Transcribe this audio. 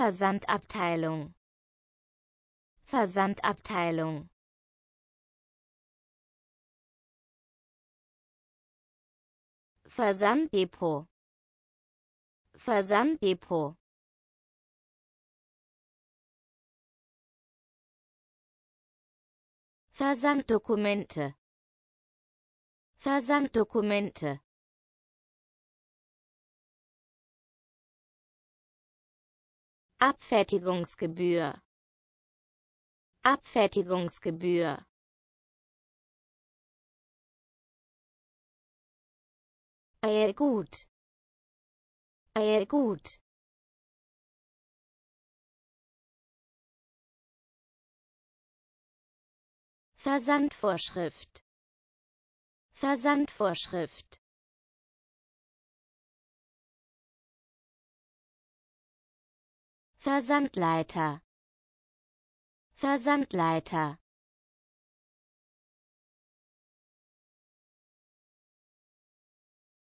Versandabteilung Versandabteilung Versanddepot Versanddepot Versanddokumente Versanddokumente Abfertigungsgebühr Abfertigungsgebühr Äh gut. Äh gut. Versandvorschrift Versandvorschrift Versandleiter Versandleiter